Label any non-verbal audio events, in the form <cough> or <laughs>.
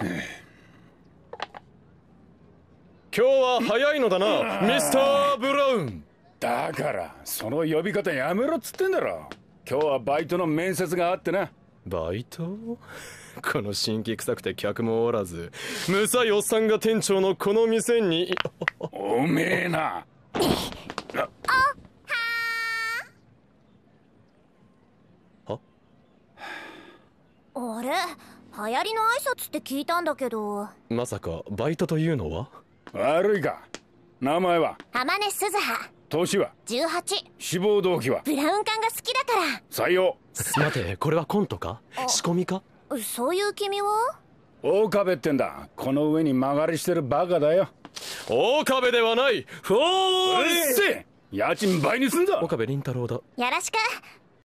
<laughs> 今日は早いのだな <laughs> ミスター・ブラウンだからその呼び方やめろっつってんだろ今日はバイトの面接があってなバイト <laughs> この新規臭くて客もおらずむさいおっさんが店長のこの店におめえなあはあれ流行りの挨拶って聞いたんだけどまさかバイトというのは悪いか名前は天音鈴葉年は18志望動機はブラウン管が好きだから採用待てこれはコントか仕込みかそういう君は岡部ってんだこの上に曲がりしてるバカだよ岡部ではないフォーリス家賃倍にすんだ岡部倫太郎だよろしく